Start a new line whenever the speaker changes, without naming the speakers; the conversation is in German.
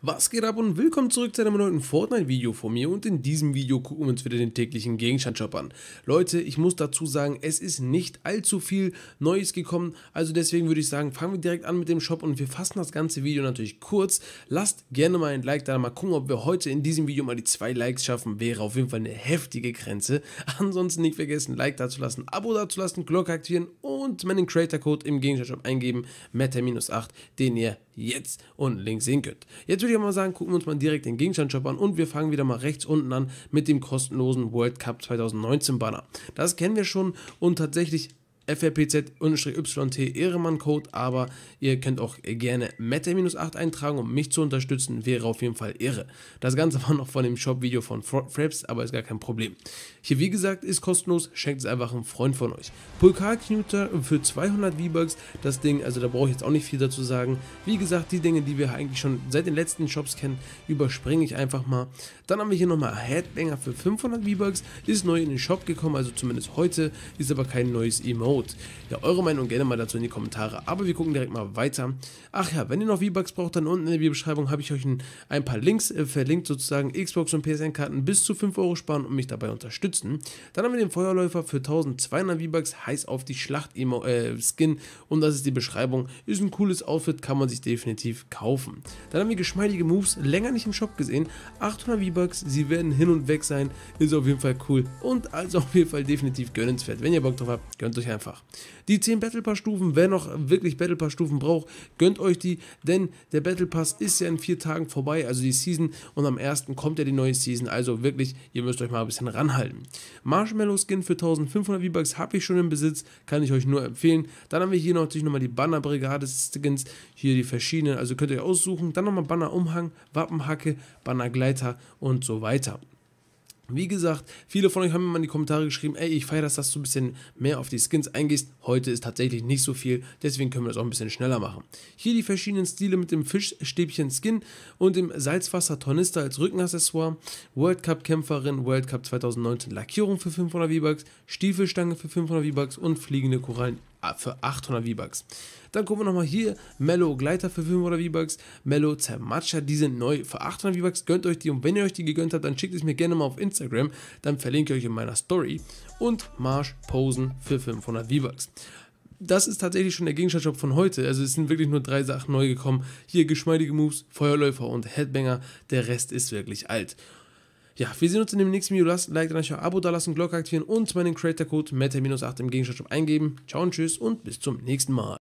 Was geht ab und willkommen zurück zu einem neuen Fortnite-Video von mir und in diesem Video gucken wir uns wieder den täglichen Gegenstandshop an. Leute, ich muss dazu sagen, es ist nicht allzu viel Neues gekommen, also deswegen würde ich sagen, fangen wir direkt an mit dem Shop und wir fassen das ganze Video natürlich kurz. Lasst gerne mal ein Like da, mal gucken, ob wir heute in diesem Video mal die zwei Likes schaffen, wäre auf jeden Fall eine heftige Grenze. Ansonsten nicht vergessen, Like da zu lassen, Abo da zu lassen, Glocke aktivieren und meinen Creator-Code im Gegenstandshop eingeben, meta-8, den ihr jetzt unten links sehen könnt. Jetzt würde ich mal sagen, gucken wir uns mal direkt den Gegenstandshop an und wir fangen wieder mal rechts unten an mit dem kostenlosen World Cup 2019 Banner. Das kennen wir schon und tatsächlich frpz yt ehremann code aber ihr könnt auch gerne Meta-8 eintragen, um mich zu unterstützen, wäre auf jeden Fall irre. Das Ganze war noch von dem Shop-Video von Fraps, aber ist gar kein Problem. Hier, wie gesagt, ist kostenlos, schenkt es einfach einem Freund von euch. Pulkarknuter für 200 V-Bucks, das Ding, also da brauche ich jetzt auch nicht viel dazu sagen. Wie gesagt, die Dinge, die wir eigentlich schon seit den letzten Shops kennen, überspringe ich einfach mal. Dann haben wir hier nochmal Headbanger für 500 V-Bucks, ist neu in den Shop gekommen, also zumindest heute, ist aber kein neues Emote. Code. Ja, eure Meinung gerne mal dazu in die Kommentare. Aber wir gucken direkt mal weiter. Ach ja, wenn ihr noch V-Bucks braucht, dann unten in der Beschreibung habe ich euch ein, ein paar Links äh, verlinkt, sozusagen Xbox und PSN-Karten bis zu 5 Euro sparen und mich dabei unterstützen. Dann haben wir den Feuerläufer für 1200 V-Bucks, heiß auf die Schlacht-Skin äh, und das ist die Beschreibung. Ist ein cooles Outfit, kann man sich definitiv kaufen. Dann haben wir geschmeidige Moves, länger nicht im Shop gesehen, 800 V-Bucks, sie werden hin und weg sein, ist auf jeden Fall cool und also auf jeden Fall definitiv gönnenswert. Wenn ihr Bock drauf habt, gönnt euch einfach einfach. Die 10 Battle Pass Stufen, wer noch wirklich Battle Pass Stufen braucht, gönnt euch die, denn der Battle Pass ist ja in vier Tagen vorbei, also die Season und am 1. kommt ja die neue Season, also wirklich, ihr müsst euch mal ein bisschen ranhalten. Marshmallow Skin für 1500 V-Bucks habe ich schon im Besitz, kann ich euch nur empfehlen. Dann haben wir hier natürlich nochmal die Banner Brigade Skins, hier die verschiedenen, also könnt ihr euch aussuchen. Dann nochmal Banner Umhang, Wappenhacke, Banner Gleiter und so weiter. Wie gesagt, viele von euch haben mir mal in die Kommentare geschrieben, ey, ich feiere das, dass du ein bisschen mehr auf die Skins eingehst. Heute ist tatsächlich nicht so viel, deswegen können wir das auch ein bisschen schneller machen. Hier die verschiedenen Stile mit dem Fischstäbchen-Skin und dem Salzwasser-Tornister als Rückenaccessoire, World Cup-Kämpferin, World Cup 2019 Lackierung für 500 V-Bucks, Stiefelstange für 500 V-Bucks und fliegende Korallen Ah, für 800 V-Bucks. Dann gucken wir nochmal hier, Mellow Gleiter für 500 V-Bucks, Mellow Zermatscher, die sind neu für 800 V-Bucks, gönnt euch die und wenn ihr euch die gegönnt habt, dann schickt es mir gerne mal auf Instagram, dann verlinke ich euch in meiner Story und Marsh Posen für 500 V-Bucks das ist tatsächlich schon der Gegenstandshop von heute. Also es sind wirklich nur drei Sachen neu gekommen. Hier geschmeidige Moves, Feuerläufer und Headbanger. Der Rest ist wirklich alt. Ja, wir sehen uns in dem nächsten Video. Lasst ein Like, dann ein Abo da lassen, Glocke aktivieren und meinen Creator-Code meta 8 im Gegenstand eingeben. Ciao und tschüss und bis zum nächsten Mal.